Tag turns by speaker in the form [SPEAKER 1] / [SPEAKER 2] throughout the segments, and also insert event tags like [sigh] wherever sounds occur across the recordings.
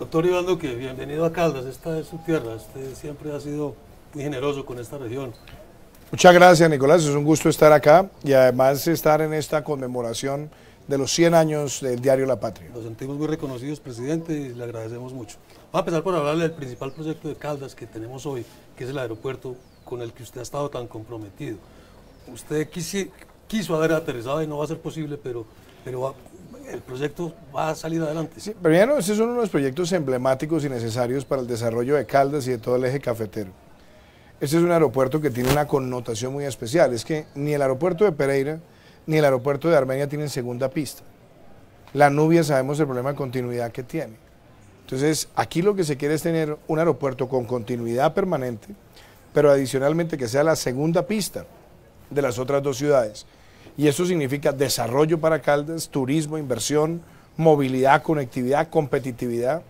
[SPEAKER 1] Doctor Iván Duque, bienvenido a Caldas, esta es su
[SPEAKER 2] tierra, usted siempre ha sido muy generoso con esta región.
[SPEAKER 1] Muchas gracias, Nicolás. Es un gusto estar acá y además estar en esta conmemoración de los 100 años del diario La Patria. Nos sentimos muy reconocidos, presidente, y le agradecemos mucho.
[SPEAKER 2] Vamos a empezar por hablarle del principal proyecto de Caldas que tenemos hoy, que es el aeropuerto con el que usted ha estado tan comprometido. Usted quiso haber aterrizado y no va a ser posible, pero, pero el proyecto va a salir adelante. Sí,
[SPEAKER 1] primero, ese es uno de los proyectos emblemáticos y necesarios para el desarrollo de Caldas y de todo el eje cafetero. Este es un aeropuerto que tiene una connotación muy especial. Es que ni el aeropuerto de Pereira ni el aeropuerto de Armenia tienen segunda pista. La Nubia sabemos el problema de continuidad que tiene. Entonces, aquí lo que se quiere es tener un aeropuerto con continuidad permanente, pero adicionalmente que sea la segunda pista de las otras dos ciudades. Y eso significa desarrollo para Caldas, turismo, inversión, movilidad, conectividad, competitividad.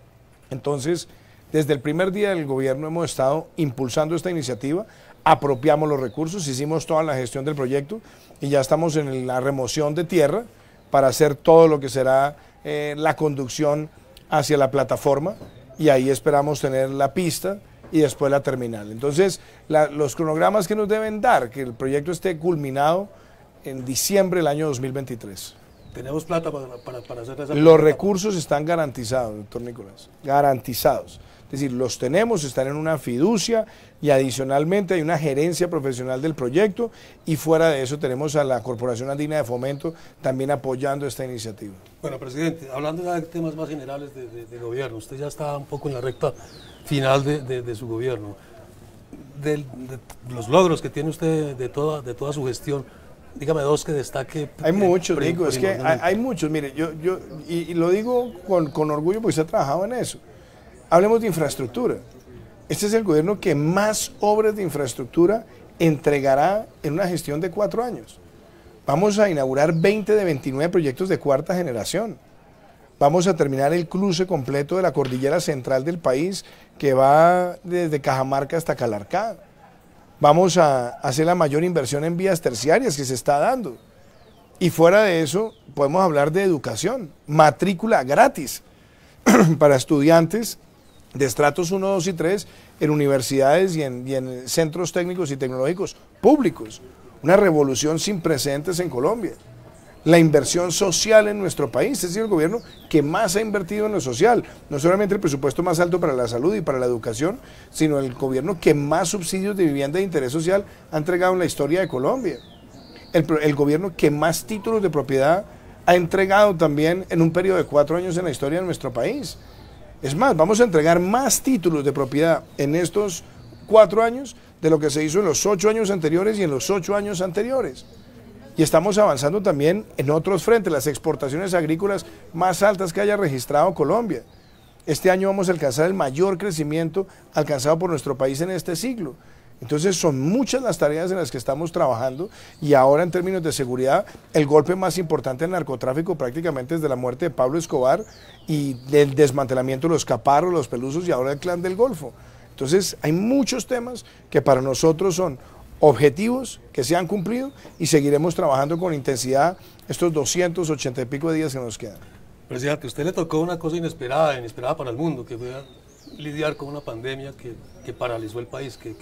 [SPEAKER 1] Entonces, desde el primer día del gobierno hemos estado impulsando esta iniciativa, apropiamos los recursos, hicimos toda la gestión del proyecto y ya estamos en la remoción de tierra para hacer todo lo que será eh, la conducción hacia la plataforma y ahí esperamos tener la pista y después la terminal. Entonces, los cronogramas que nos deben dar, que el proyecto esté culminado en diciembre del año 2023.
[SPEAKER 2] ¿Tenemos plata para, para, para hacer esa Los
[SPEAKER 1] recursos están garantizados, doctor Nicolás, garantizados. Es decir, los tenemos, están en una fiducia y adicionalmente hay una gerencia profesional del proyecto y fuera de eso tenemos a la Corporación Andina de Fomento también apoyando esta iniciativa.
[SPEAKER 2] Bueno, presidente, hablando de temas más generales de, gobierno, usted ya está un poco en la recta final de, de su gobierno. de los logros que tiene usted de toda, de toda su gestión, Dígame dos que destaque. Hay muchos, digo, es que hay,
[SPEAKER 1] muchos. Mire, yo, yo y, lo digo con, con, orgullo porque se ha trabajado en eso. Hablemos de infraestructura. Este es el gobierno que más obras de infraestructura entregará en una gestión de cuatro años. Vamos a inaugurar 20 de 29 proyectos de cuarta generación. Vamos a terminar el cruce completo de la cordillera central del país que va desde Cajamarca hasta Calarcá vamos a hacer la mayor inversión en vías terciarias que se está dando. Y fuera de eso, podemos hablar de educación, matrícula gratis [clears throat] para estudiantes de estratos 1, 2 y 3 en universidades y en, y en centros técnicos y tecnológicos públicos. Una revolución sin precedentes en Colombia la inversión social en nuestro país. es decir, el gobierno que más ha invertido en lo social. No solamente el presupuesto más alto para la salud y para la educación, sino el gobierno que más subsidios de vivienda de interés social ha entregado en la historia de Colombia. El, el gobierno que más títulos de propiedad ha entregado también en un periodo de cuatro años en la historia de nuestro país. Es más, vamos a entregar más títulos de propiedad en estos cuatro años de lo que se hizo en los ocho años anteriores y en los ocho años anteriores. Y estamos avanzando también en otros frentes, las exportaciones agrícolas más altas que haya registrado Colombia. Este año vamos a alcanzar el mayor crecimiento alcanzado por nuestro país en este siglo. Entonces son muchas las tareas en las que estamos trabajando y ahora en términos de seguridad el golpe más importante del narcotráfico prácticamente es de la muerte de Pablo Escobar y del desmantelamiento de los caparros, los pelusos y ahora el clan del Golfo. Entonces hay muchos temas que para nosotros son objetivos que se han cumplido y seguiremos trabajando con intensidad estos 280 y pico de días que nos quedan.
[SPEAKER 2] Presidente, usted le tocó una cosa inesperada, inesperada para el mundo, que fue lidiar con una pandemia que, paralizó el país, que,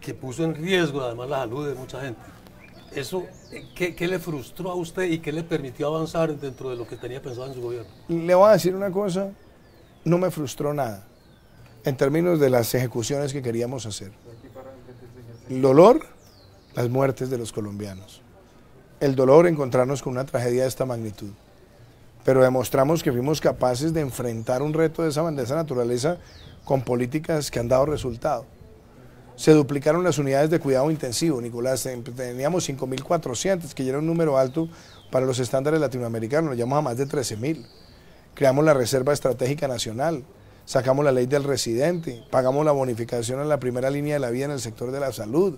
[SPEAKER 2] que, puso en riesgo además la salud de mucha gente. ¿Eso ¿qué, qué le frustró a usted y qué le permitió avanzar dentro de lo que tenía pensado en su gobierno?
[SPEAKER 1] Le voy a decir una cosa, no me frustró nada en términos de las ejecuciones que queríamos hacer. El dolor, las muertes de los colombianos. El dolor, encontrarnos con una tragedia de esta magnitud. Pero demostramos que fuimos capaces de enfrentar un reto de esa, de esa naturaleza con políticas que han dado resultado. Se duplicaron las unidades de cuidado intensivo, Nicolás. Em, teníamos 5.400, que ya era un número alto para los estándares latinoamericanos, lo llamamos a más de 13.000. Creamos la Reserva Estratégica Nacional, sacamos la ley del residente, pagamos la bonificación en la primera línea de la vida en el sector de la salud,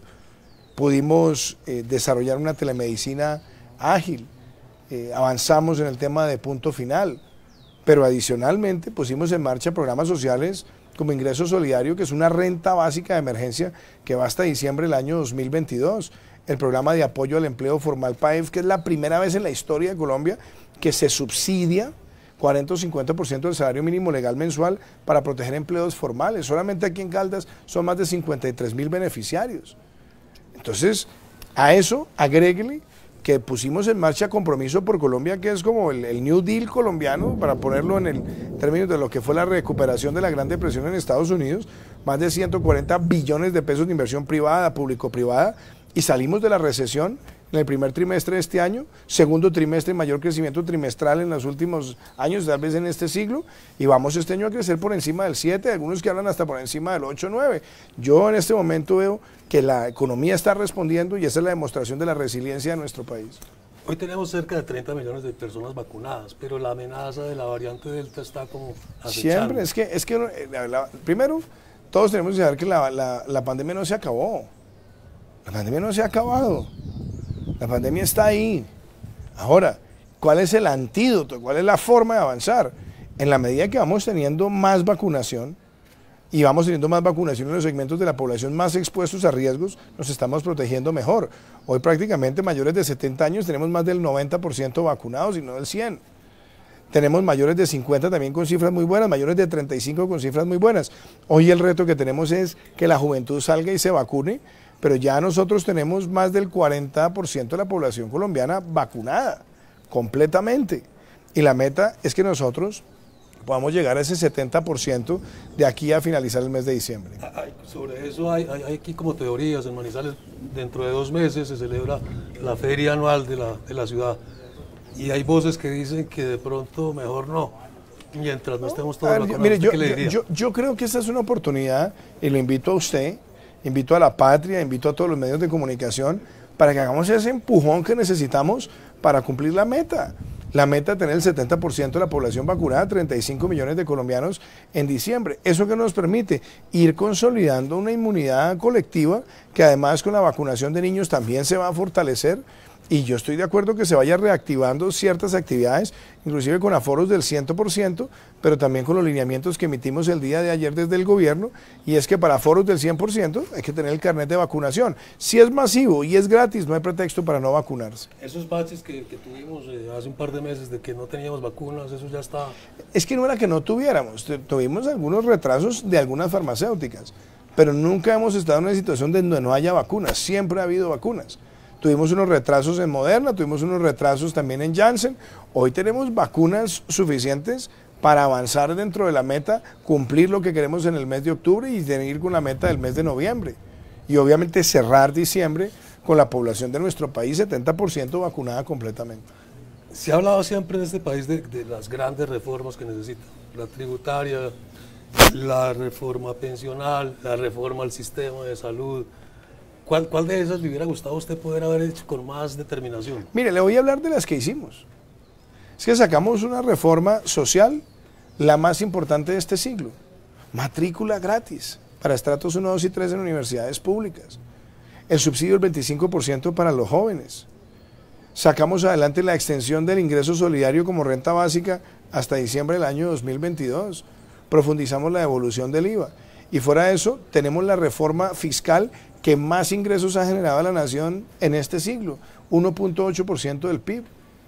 [SPEAKER 1] pudimos eh, desarrollar una telemedicina ágil, eh, avanzamos en el tema de punto final, pero adicionalmente pusimos en marcha programas sociales como ingreso solidario, que es una renta básica de emergencia que va hasta diciembre del año 2022, el programa de apoyo al empleo formal PAEF, que es la primera vez en la historia de Colombia que se subsidia 40 o 50% del salario mínimo legal mensual para proteger empleos formales. Solamente aquí en Caldas son más de 53 mil beneficiarios. Entonces, a eso agréguele que pusimos en marcha Compromiso por Colombia, que es como el, el, New Deal colombiano, para ponerlo en el término de lo que fue la recuperación de la Gran Depresión en Estados Unidos, más de 140 billones de pesos de inversión privada, público-privada, y salimos de la recesión en el primer trimestre de este año, segundo trimestre, mayor crecimiento trimestral en los últimos años, tal vez en este siglo, y vamos este año a crecer por encima del 7, algunos que hablan hasta por encima del 8, o 9. Yo en este momento veo que la economía está respondiendo y esa es la demostración de la resiliencia de nuestro país.
[SPEAKER 2] Hoy tenemos cerca de 30 millones de personas vacunadas, pero la amenaza de la variante Delta está como Siempre,
[SPEAKER 1] es que, es que eh, primero, todos tenemos que saber que la pandemia no se acabó. La pandemia no se ha acabado. La pandemia está ahí. Ahora, ¿cuál es el antídoto? ¿Cuál es la forma de avanzar? En la medida que vamos teniendo más vacunación y vamos teniendo más vacunación en los segmentos de la población más expuestos a riesgos, nos estamos protegiendo mejor. Hoy prácticamente mayores de 70 años tenemos más del 90% vacunados y no del 100%. Tenemos mayores de 50 también con cifras muy buenas, mayores de 35 con cifras muy buenas. Hoy el reto que tenemos es que la juventud salga y se vacune pero ya nosotros tenemos más del 40% de la población colombiana vacunada completamente. Y la meta es que nosotros podamos llegar a ese 70% de aquí a finalizar el mes de diciembre. Ah,
[SPEAKER 2] sobre eso hay, aquí como teorías en Dentro de dos meses se celebra la feria anual de la, ciudad y hay voces que dicen que de pronto mejor no. Mientras no estemos todos ah, vacunados, yo, yo, yo,
[SPEAKER 1] yo creo que esta es una oportunidad y lo invito a usted invito a la patria, invito a todos los medios de comunicación para que hagamos ese empujón que necesitamos para cumplir la meta. La meta de tener el 70% de la población vacunada, 35 millones de colombianos en diciembre. ¿Eso que nos permite? Ir consolidando una inmunidad colectiva que además con la vacunación de niños también se va a fortalecer. Y yo estoy de acuerdo que se vaya reactivando ciertas actividades, inclusive con aforos del 100%, pero también con los lineamientos que emitimos el día de ayer desde el gobierno, y es que para aforos del 100% hay que tener el carnet de vacunación. Si es masivo y es gratis, no hay pretexto para no vacunarse.
[SPEAKER 2] Esos baches que, tuvimos eh, hace un par de meses de que no teníamos vacunas, eso ya está...
[SPEAKER 1] Es que no era que no tuviéramos, tuvimos algunos retrasos de algunas farmacéuticas, pero nunca hemos estado en una situación donde no haya vacunas, siempre ha habido vacunas. Tuvimos unos retrasos en Moderna, tuvimos unos retrasos también en Janssen. Hoy tenemos vacunas suficientes para avanzar dentro de la meta, cumplir lo que queremos en el mes de octubre y seguir con la meta del mes de noviembre. Y obviamente cerrar diciembre con la población de nuestro país 70% vacunada completamente. Se ha hablado siempre en este país de, de
[SPEAKER 2] las grandes reformas que necesita, la tributaria, la reforma pensional, la reforma al sistema de salud, ¿Cuál, de esas le hubiera gustado usted poder haber hecho con más determinación?
[SPEAKER 1] Mire, le voy a hablar de las que hicimos. Es que sacamos una reforma social, la más importante de este siglo. Matrícula gratis para estratos 1, 2 y 3 en universidades públicas. El subsidio del 25% para los jóvenes. Sacamos adelante la extensión del ingreso solidario como renta básica hasta diciembre del año 2022. Profundizamos la devolución del IVA. Y fuera de eso, tenemos la reforma fiscal que más ingresos ha generado la nación en este siglo, 1.8% del PIB,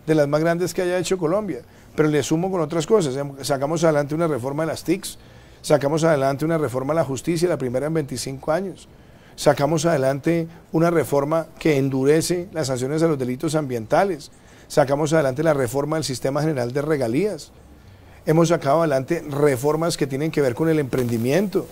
[SPEAKER 1] de las más grandes que haya hecho Colombia. Pero le sumo con otras cosas, em, sacamos adelante una reforma de las TICs, sacamos adelante una reforma a la justicia, la primera en 25 años, sacamos adelante una reforma que endurece las sanciones a los delitos ambientales, sacamos adelante la reforma del sistema general de regalías, hemos sacado adelante reformas que tienen que ver con el emprendimiento,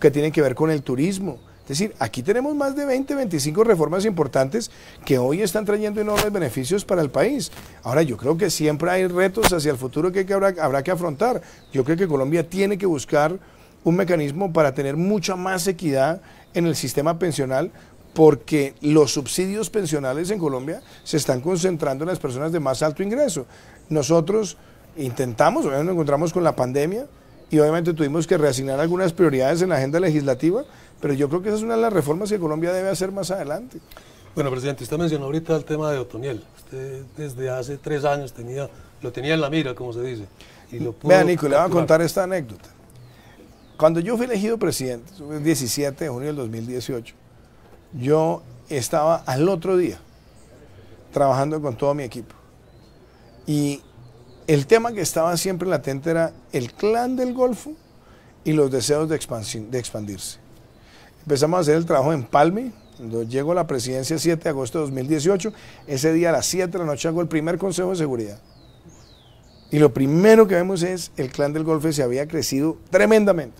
[SPEAKER 1] que tienen que ver con el turismo, es decir, aquí tenemos más de 20, 25 reformas importantes que hoy están trayendo enormes beneficios para el país. Ahora, yo creo que siempre hay retos hacia el futuro que, habrá, que afrontar. Yo creo que Colombia tiene que buscar un mecanismo para tener mucha más equidad en el sistema pensional porque los subsidios pensionales en Colombia se están concentrando en las personas de más alto ingreso. Nosotros intentamos, nos encontramos con la pandemia y obviamente tuvimos que reasignar algunas prioridades en la agenda legislativa, pero yo creo que esa es una de las reformas que Colombia debe hacer más adelante.
[SPEAKER 2] Bueno, presidente, usted mencionó ahorita el tema de Otoniel. Usted desde hace tres años tenía, lo tenía en la mira, como se dice. Y lo Mira, Nico, le voy a contar
[SPEAKER 1] esta anécdota. Cuando yo fui elegido presidente, el 17 de junio del 2018, yo estaba al otro día trabajando con todo mi equipo. Y el tema que estaba siempre latente era el clan del Golfo y los deseos de expandirse. Empezamos a hacer el trabajo en Palme, cuando llegó a la presidencia el 7 de agosto de 2018, ese día a las 7 de la noche hago el primer consejo de seguridad. Y lo primero que vemos es el clan del golfe se había crecido tremendamente.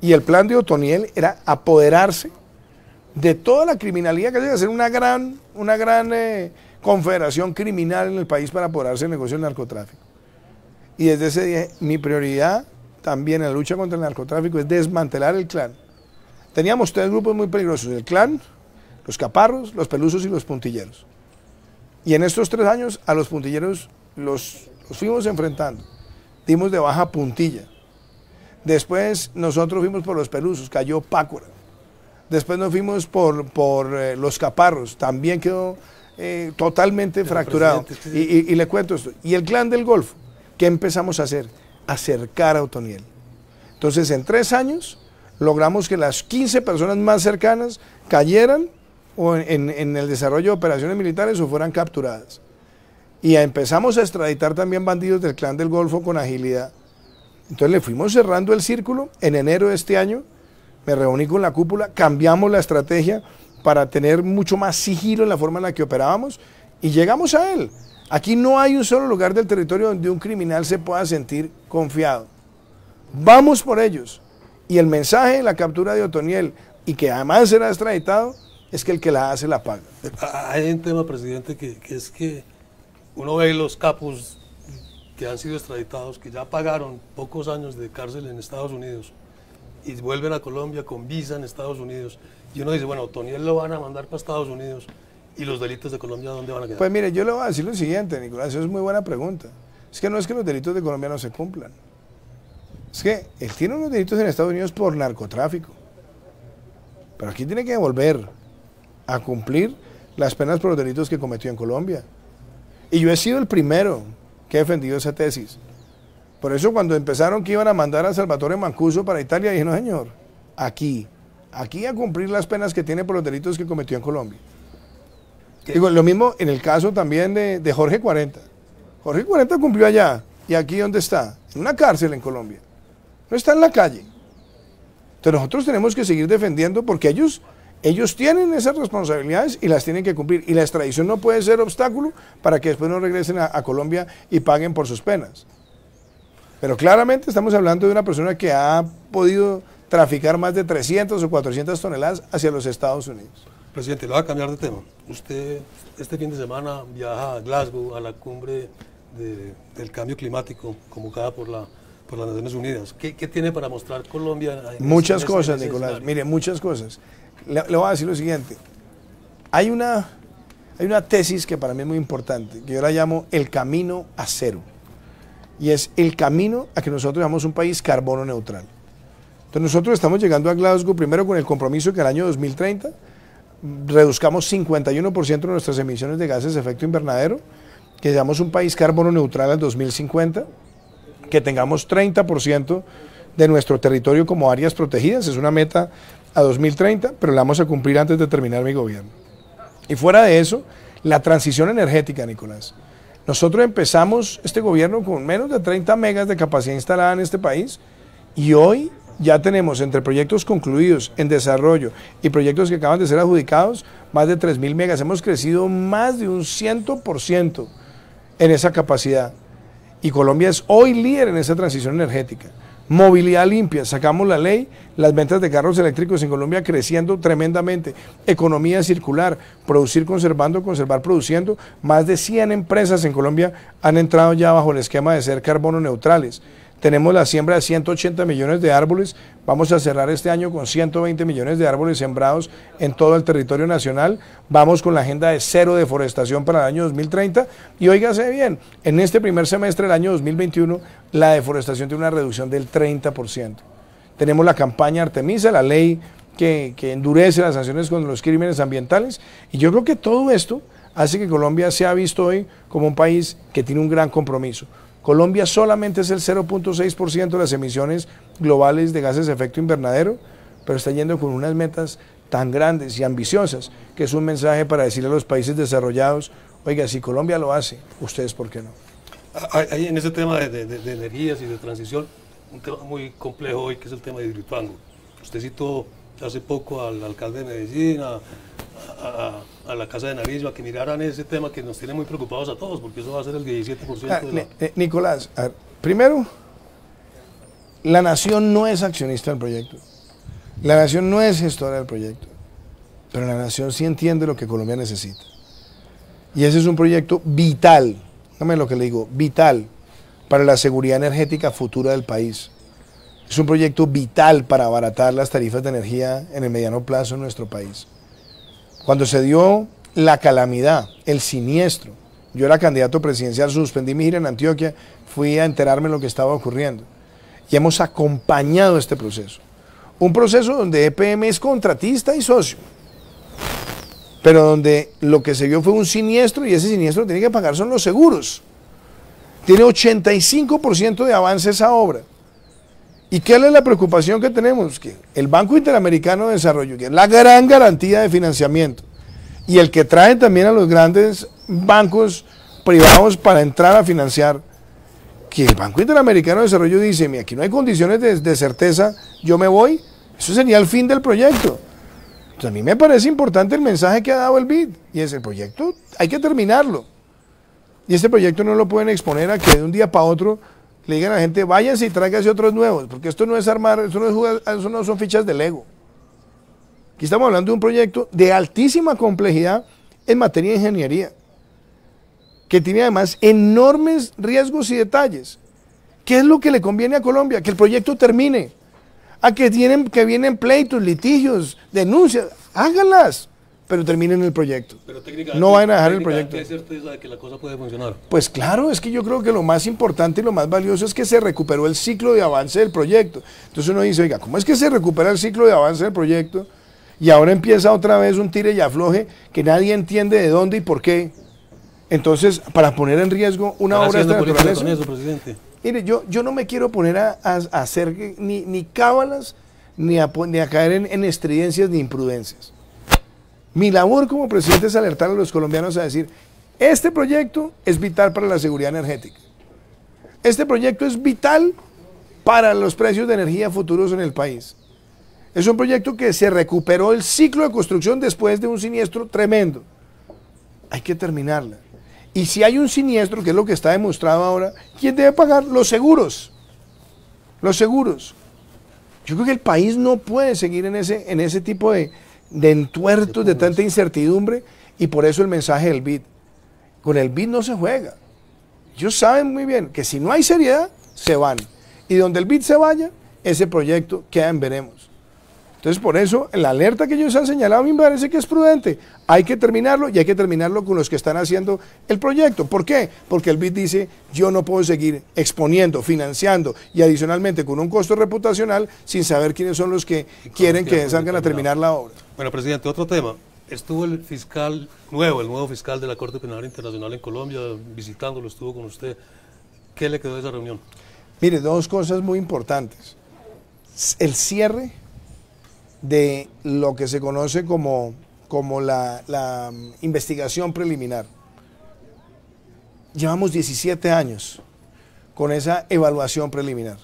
[SPEAKER 1] Y el plan de Otoniel era apoderarse de toda la criminalidad que debe ser una gran, una gran eh, confederación criminal en el país para apoderarse del negocio del narcotráfico. Y desde ese día mi prioridad también en la lucha contra el narcotráfico es desmantelar el clan Teníamos tres grupos muy peligrosos, el clan, los caparros, los pelusos y los puntilleros. Y en estos tres años a los puntilleros los, fuimos enfrentando. Dimos de baja puntilla. Después nosotros fuimos por los pelusos, cayó Pácora. Después nos fuimos por, eh, los caparros, también quedó eh, totalmente fracturado. Y, y, le cuento esto. Y el clan del Golfo, ¿qué empezamos a hacer? Acercar a Otoniel. Entonces, en tres años, logramos que las 15 personas más cercanas cayeran o en, el desarrollo de operaciones militares o fueran capturadas. Y empezamos a extraditar también bandidos del clan del Golfo con agilidad. Entonces le fuimos cerrando el círculo. En enero de este año me reuní con la cúpula, cambiamos la estrategia para tener mucho más sigilo en la forma en la que operábamos y llegamos a él. Aquí no hay un solo lugar del territorio donde un criminal se pueda sentir confiado. Vamos por ellos. Y el mensaje de la captura de Otoniel, y que además será extraditado, es que el que la hace la paga. Ah, hay un tema, presidente, que, es que
[SPEAKER 2] uno ve los capos que han sido extraditados, que ya pagaron pocos años de cárcel en Estados Unidos y vuelven a Colombia con visa en Estados Unidos. Y uno dice, bueno, Otoniel lo van a mandar para Estados Unidos y los delitos de Colombia, ¿dónde van a quedar? Pues mire,
[SPEAKER 1] yo le voy a decir lo siguiente, Nicolás, eso es muy buena pregunta. Es que no es que los delitos de Colombia no se cumplan. Es que él tiene unos delitos en Estados Unidos por narcotráfico. Pero aquí tiene que volver a cumplir las penas por los delitos que cometió en Colombia. Y yo he sido el primero que he defendido esa tesis. Por eso cuando empezaron que iban a mandar a Salvatore Mancuso para Italia, dije, no señor, aquí, aquí a cumplir las penas que tiene por los delitos que cometió en Colombia. Digo, lo mismo en el caso también de, de Jorge 40. Jorge 40 cumplió allá, y aquí dónde está, en una cárcel en Colombia no está en la calle. Entonces nosotros tenemos que seguir defendiendo porque ellos, ellos tienen esas responsabilidades y las tienen que cumplir. Y la extradición no puede ser obstáculo para que después no regresen a, Colombia y paguen por sus penas. Pero claramente estamos hablando de una persona que ha podido traficar más de 300 o 400 toneladas hacia los Estados Unidos.
[SPEAKER 2] Presidente, lo voy a cambiar de tema. Usted este fin de semana viaja a Glasgow a la cumbre del cambio climático convocada por la por las Naciones Unidas. ¿Qué, tiene para mostrar Colombia? Muchas cosas, Nicolás.
[SPEAKER 1] Mire, muchas cosas. Le, voy a decir lo siguiente. Hay una, hay una tesis que para mí es muy importante, que yo la llamo el camino a cero. Y es el camino a que nosotros seamos un país carbono neutral. Entonces nosotros estamos llegando a Glasgow primero con el compromiso que al año 2030 reduzcamos 51% de nuestras emisiones de gases de efecto invernadero, que seamos un país carbono neutral al 2050 que tengamos 30% de nuestro territorio como áreas protegidas. Es una meta a 2030, pero la vamos a cumplir antes de terminar mi gobierno. Y fuera de eso, la transición energética, Nicolás. Nosotros empezamos este gobierno con menos de 30 megas de capacidad instalada en este país y hoy ya tenemos entre proyectos concluidos en desarrollo y proyectos que acaban de ser adjudicados más de 3.000 megas. Hemos crecido más de un 100% en esa capacidad y Colombia es hoy líder en esa transición energética. Movilidad limpia, sacamos la ley, las ventas de carros eléctricos en Colombia creciendo tremendamente, economía circular, producir conservando, conservar produciendo, más de 100 empresas en Colombia han entrado ya bajo el esquema de ser carbono neutrales. Tenemos la siembra de 180 millones de árboles. Vamos a cerrar este año con 120 millones de árboles sembrados en todo el territorio nacional. Vamos con la agenda de cero deforestación para el año 2030. Y óigase bien, en este primer semestre del año 2021, la deforestación tiene una reducción del 30%. Tenemos la campaña Artemisa, la ley que, que endurece las sanciones contra los crímenes ambientales. Y yo creo que todo esto hace que Colombia sea visto hoy como un país que tiene un gran compromiso. Colombia solamente es el 0.6% de las emisiones globales de gases de efecto invernadero, pero está yendo con unas metas tan grandes y ambiciosas, que es un mensaje para decirle a los países desarrollados, oiga, si Colombia lo hace, ustedes por qué no.
[SPEAKER 2] Hay, en ese tema de, energías y de transición un tema muy complejo hoy, que es el tema de Hidroituango. Usted citó hace poco al alcalde de Medellín, a a la Casa de nariz a que miraran ese tema que nos tiene muy preocupados a todos, porque eso va a ser el 17%. Ah, de
[SPEAKER 1] eh, Nicolás, primero, la nación no es accionista del proyecto. La nación no es gestora del proyecto. Pero la nación sí entiende lo que Colombia necesita. Y ese es un proyecto vital, dame lo que le digo, vital para la seguridad energética futura del país. Es un proyecto vital para abaratar las tarifas de energía en el mediano plazo en nuestro país. Cuando se dio la calamidad, el siniestro, yo era candidato presidencial, suspendí mi gira en Antioquia, fui a enterarme de lo que estaba ocurriendo. Y hemos acompañado este proceso. Un proceso donde EPM es contratista y socio. Pero donde lo que se vio fue un siniestro y ese siniestro lo tiene que pagar son los seguros. Tiene 85% de avance esa obra. ¿Y qué es la preocupación que tenemos? Que el Banco Interamericano de Desarrollo, que es la gran garantía de financiamiento, y el que trae también a los grandes bancos privados para entrar a financiar, que el Banco Interamericano de Desarrollo dice, mira, aquí no hay condiciones de, certeza, yo me voy, eso sería el fin del proyecto. Entonces, a mí me parece importante el mensaje que ha dado el BID, y es el proyecto, hay que terminarlo. Y este proyecto no lo pueden exponer a que de un día para otro le digan a la gente, váyanse y tráiganse otros nuevos, porque esto no es armar, esto no, es son fichas de Lego. Aquí estamos hablando de un proyecto de altísima complejidad en materia de ingeniería, que tiene además enormes riesgos y detalles. ¿Qué es lo que le conviene a Colombia? Que el proyecto termine. A que, tienen, que vienen pleitos, litigios, denuncias. Háganlas pero terminen el proyecto. Pero no van a dejar el proyecto.
[SPEAKER 2] ¿Qué certeza de que la cosa puede funcionar?
[SPEAKER 1] Pues claro, es que yo creo que lo más importante y lo más valioso es que se recuperó el ciclo de avance del proyecto. Entonces uno dice, oiga, ¿cómo es que se recupera el ciclo de avance del proyecto? Y ahora empieza otra vez un tire y afloje que nadie entiende de dónde y por qué. Entonces, para poner en riesgo una hora obra de esta presidente. Mire, yo, yo no me quiero poner a, hacer ni, ni cábalas, ni a, ni a caer en, en estridencias ni imprudencias mi labor como presidente es alertar a los colombianos a decir, este proyecto es vital para la seguridad energética. Este proyecto es vital para los precios de energía futuros en el país. Es un proyecto que se recuperó el ciclo de construcción después de un siniestro tremendo. Hay que terminarla. Y si hay un siniestro, que es lo que está demostrado ahora, ¿quién debe pagar? Los seguros. Los seguros. Yo creo que el país no puede seguir en ese, en ese tipo de, de entuertos, de tanta incertidumbre, y por eso el mensaje del BID. Con el BID no se juega. Ellos saben muy bien que si no hay seriedad, se van. Y donde el BID se vaya, ese proyecto queda en veremos. Entonces, por eso, la alerta que ellos han señalado me parece que es prudente. Hay que terminarlo y hay que terminarlo con los que están haciendo el proyecto. ¿Por qué? Porque el BID dice, yo no puedo seguir exponiendo, financiando y adicionalmente con un costo reputacional sin saber quiénes son los que quieren que salgan a terminar la obra.
[SPEAKER 2] Bueno, presidente, otro tema. Estuvo el fiscal nuevo, el nuevo fiscal de la Corte Penal Internacional en Colombia, visitándolo, estuvo con usted. ¿Qué le quedó de esa reunión?
[SPEAKER 1] Mire, dos cosas muy importantes. El cierre de lo que se conoce como, como la, la mm, investigación preliminar. Llevamos 17 años con esa evaluación preliminar.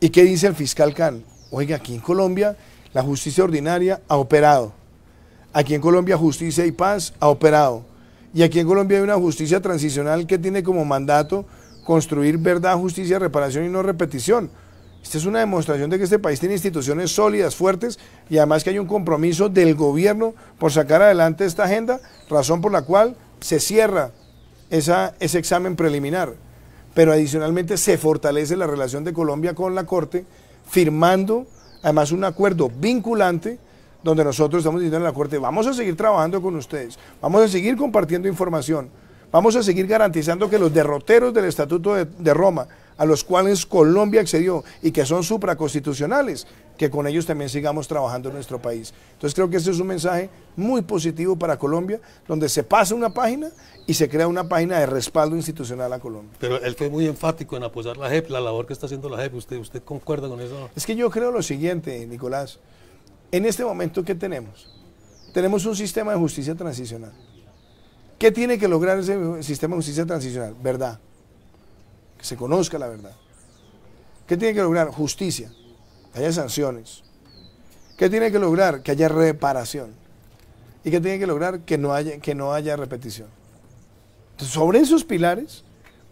[SPEAKER 1] ¿Y qué dice el fiscal Can? Oiga, aquí en Colombia la justicia ordinaria ha operado. Aquí en Colombia Justicia y Paz ha operado. Y aquí en Colombia hay una justicia transicional que tiene como mandato construir verdad, justicia, reparación y no repetición. Esta es una demostración de que este país tiene instituciones sólidas, fuertes, y además que hay un compromiso del gobierno por sacar adelante esta agenda, razón por la cual se cierra ese examen preliminar. Pero adicionalmente se fortalece la relación de Colombia con la Corte, firmando además un acuerdo vinculante donde nosotros estamos diciendo en la Corte, vamos a seguir trabajando con ustedes, vamos a seguir compartiendo información, vamos a seguir garantizando que los derroteros del Estatuto de Roma, a los cuales Colombia accedió y que son supraconstitucionales, que con ellos también sigamos trabajando en nuestro país. Entonces creo que ese es un mensaje muy positivo para Colombia, donde se pasa una página y se crea una página de respaldo institucional a Colombia.
[SPEAKER 2] Pero él fue muy enfático en apoyar la JEP, la labor que está haciendo la JEP. ¿Usted, usted concuerda con eso?
[SPEAKER 1] Es que yo creo lo siguiente, Nicolás. En este momento, que tenemos? Tenemos un sistema de justicia transicional. ¿Qué tiene que lograr ese sistema de justicia transicional? ¿Verdad? se conozca la verdad. ¿Qué tiene que lograr? Justicia, que haya sanciones. ¿Qué tiene que lograr? Que haya reparación. ¿Y qué tiene que lograr? Que no haya, que no haya repetición. sobre esos pilares,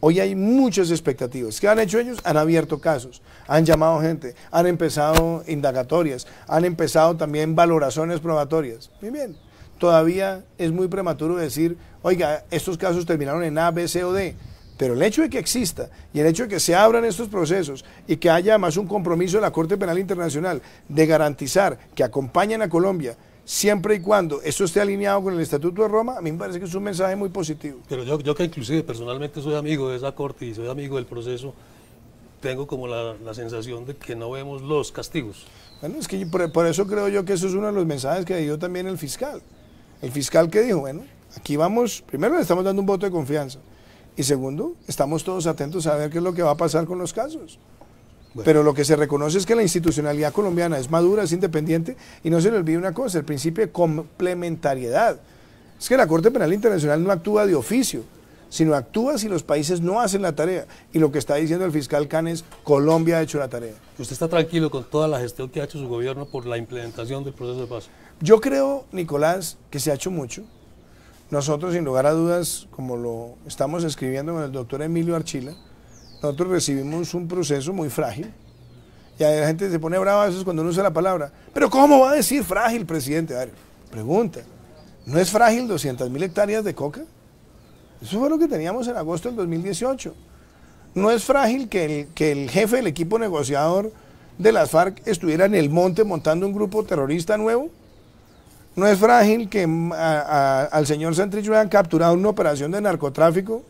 [SPEAKER 1] hoy hay muchas expectativas. ¿Qué han hecho ellos? Han abierto casos, han llamado gente, han empezado indagatorias, han empezado también valoraciones probatorias. Muy bien, todavía es muy prematuro decir, oiga, estos casos terminaron en A, B, C o D pero el hecho de que exista y el hecho de que se abran estos procesos y que haya más un compromiso de la Corte Penal Internacional de garantizar que acompañen a Colombia siempre y cuando esto esté alineado con el Estatuto de Roma, a mí me parece que es un mensaje muy positivo.
[SPEAKER 2] Pero yo, que inclusive personalmente soy amigo de esa Corte y soy amigo del proceso, tengo como la, sensación de que no vemos los castigos.
[SPEAKER 1] Bueno, es que por, por eso creo yo que eso es uno de los mensajes que dio también el fiscal. El fiscal que dijo, bueno, aquí vamos, primero le estamos dando un voto de confianza y segundo, estamos todos atentos a ver qué es lo que va a pasar con los casos. Pero lo que se reconoce es que la institucionalidad colombiana es madura, es independiente y no se le olvide una cosa, el principio de complementariedad. Es que la Corte Penal Internacional no actúa de oficio, sino actúa si los países no hacen la tarea. Y lo que está diciendo el fiscal Canes es, Colombia ha hecho la tarea.
[SPEAKER 2] ¿Usted está tranquilo con toda la gestión que ha hecho su gobierno por la implementación del proceso de paz?
[SPEAKER 1] Yo creo, Nicolás, que se ha hecho mucho. Nosotros, sin lugar a dudas, como lo estamos escribiendo con el doctor Emilio Archila, nosotros recibimos un proceso muy frágil. Y la gente se pone brava a veces cuando no usa la palabra. Pero ¿cómo va a decir frágil, presidente? A pregunta. ¿No es frágil 200 mil hectáreas de coca? Eso fue lo que teníamos en agosto del 2018. No es frágil que el, que el jefe del equipo negociador de las FARC estuviera en el monte montando un grupo terrorista nuevo. No es frágil que mm, al señor Santrich lo hayan capturado en una operación de narcotráfico.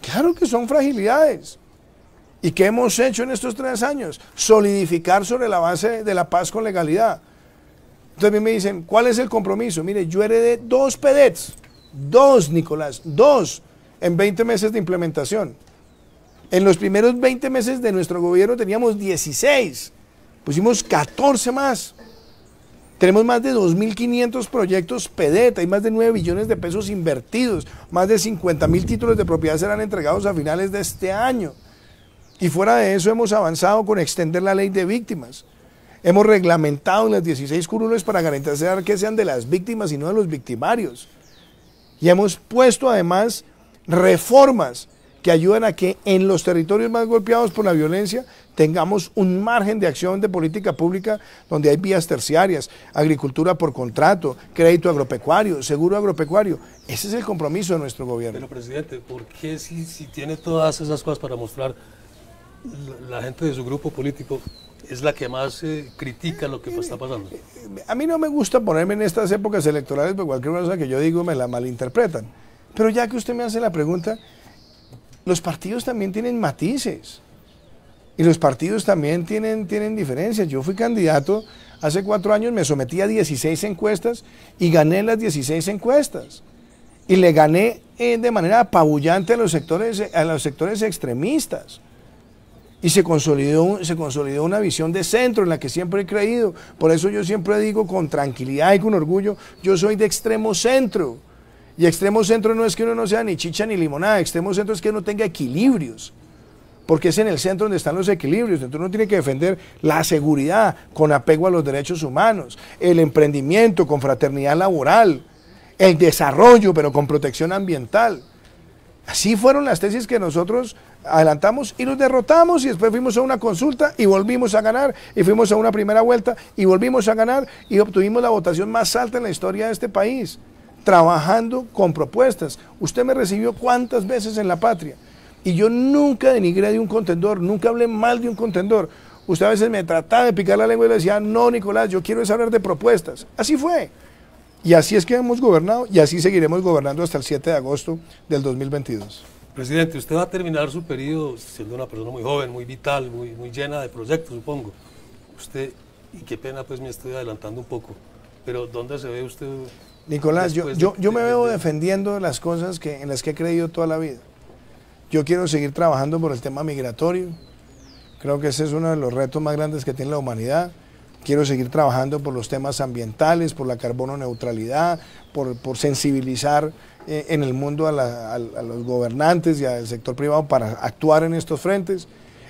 [SPEAKER 1] Claro que son fragilidades. ¿Y qué hemos hecho en estos tres años? Solidificar sobre la base de la paz con legalidad. Entonces me dicen, ¿cuál es el compromiso? Mire, yo heredé dos PEDETs, dos, Nicolás, dos, en 20 meses de implementación. En los primeros 20 meses de nuestro gobierno teníamos 16, pusimos 14 más. Tenemos más de 2.500 proyectos PEDET, hay más de 9 billones de pesos invertidos, más de 50.000 títulos de propiedad serán entregados a finales de este año. Y fuera de eso hemos avanzado con extender la ley de víctimas. Hemos reglamentado las 16 curules para garantizar que sean de las víctimas y no de los victimarios. Y hemos puesto además reformas que ayudan a que en los territorios más golpeados por la violencia tengamos un margen de acción de política pública donde hay vías terciarias, agricultura por contrato, crédito agropecuario, seguro agropecuario. Ese es el compromiso de nuestro gobierno. Pero
[SPEAKER 2] presidente, ¿por qué si, tiene todas esas cosas para mostrar la gente de su grupo político es la que más eh, critica lo que está pasando.
[SPEAKER 1] A mí no me gusta ponerme en estas épocas electorales porque cualquier cosa que yo digo me la malinterpretan. Pero ya que usted me hace la pregunta, los partidos también tienen matices. Y los partidos también tienen, tienen diferencias. Yo fui candidato hace cuatro años, me sometí a 16 encuestas y gané las 16 encuestas. Y le gané eh, de manera apabullante a los sectores, a los sectores extremistas. Y se consolidó, se consolidó una visión de centro en la que siempre he creído. Por eso yo siempre digo con tranquilidad y con orgullo, yo soy de extremo centro y extremo centro no es que uno no sea ni chicha ni limonada, extremo centro es que no tenga equilibrios. Porque es en el centro donde están los equilibrios. Entonces uno tiene que defender la seguridad con apego a los derechos humanos, el emprendimiento con fraternidad laboral, el desarrollo pero con protección ambiental. Así fueron las tesis que nosotros adelantamos y los derrotamos y después fuimos a una consulta y volvimos a ganar y fuimos a una primera vuelta y volvimos a ganar y obtuvimos la votación más alta en la historia de este país trabajando con propuestas. Usted me recibió cuántas veces en la patria. Y yo nunca denigré de un contendor, nunca hablé mal de un contendor. Usted a veces me trataba de picar la lengua y le decía, no, Nicolás, yo quiero saber de propuestas. Así fue. Y así es que hemos gobernado y así seguiremos gobernando hasta el 7 de agosto del 2022.
[SPEAKER 2] Presidente, usted va a terminar su periodo siendo una persona muy joven, muy vital, muy, muy llena de proyectos, supongo. Usted, y qué pena, pues me estoy adelantando un poco, pero ¿dónde se ve usted
[SPEAKER 1] Nicolás, yo, yo, me veo defendiendo las cosas en las que he creído toda la vida. Yo quiero seguir trabajando por el tema migratorio. Creo que ese es uno de los retos más grandes que tiene la humanidad. Quiero seguir trabajando por los temas ambientales, por la carbono neutralidad, por, sensibilizar eh, en el mundo a, los gobernantes y al sector privado para actuar en estos frentes.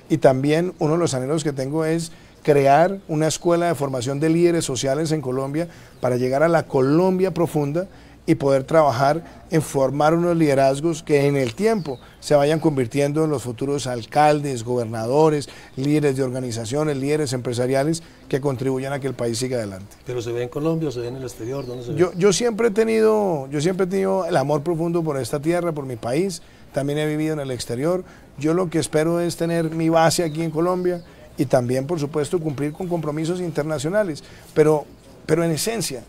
[SPEAKER 1] Y también uno de los anhelos que tengo es crear una escuela de formación de líderes sociales en Colombia para llegar a la Colombia profunda y poder trabajar en formar unos liderazgos que en el tiempo se vayan convirtiendo en los futuros alcaldes, gobernadores, líderes de organizaciones, líderes empresariales que contribuyan a que el país siga adelante.
[SPEAKER 2] ¿Pero se ve en Colombia o se ve en el exterior? Yo,
[SPEAKER 1] yo, siempre he tenido, yo siempre he tenido el amor profundo por esta tierra, por mi país, también he vivido en el exterior. Yo lo que espero es tener mi base aquí en Colombia, y también, por supuesto, cumplir con compromisos internacionales. Pero, pero en esencia,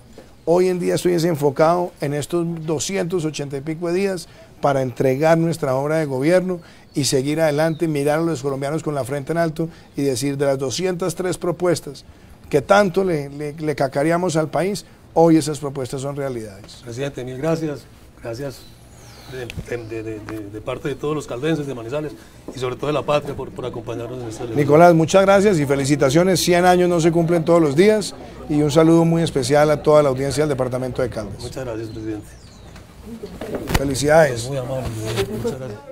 [SPEAKER 1] hoy en día estoy desenfocado en estos 280 y pico días para entregar nuestra obra de gobierno y seguir adelante, mirar a los colombianos con la frente en alto y decir de las 203 propuestas que tanto le, cacaríamos al país, hoy esas propuestas son realidades.
[SPEAKER 2] Presidente, mil gracias. Gracias de, parte de todos los caldenses, de Manizales y sobre todo de la patria por, acompañarnos en este Nicolás,
[SPEAKER 1] muchas gracias y felicitaciones. 100 años no se cumplen todos los días y un saludo muy especial a toda la audiencia del Departamento de Caldas. Muchas
[SPEAKER 2] gracias, presidente.
[SPEAKER 1] Felicidades. Muy amable. Muchas gracias.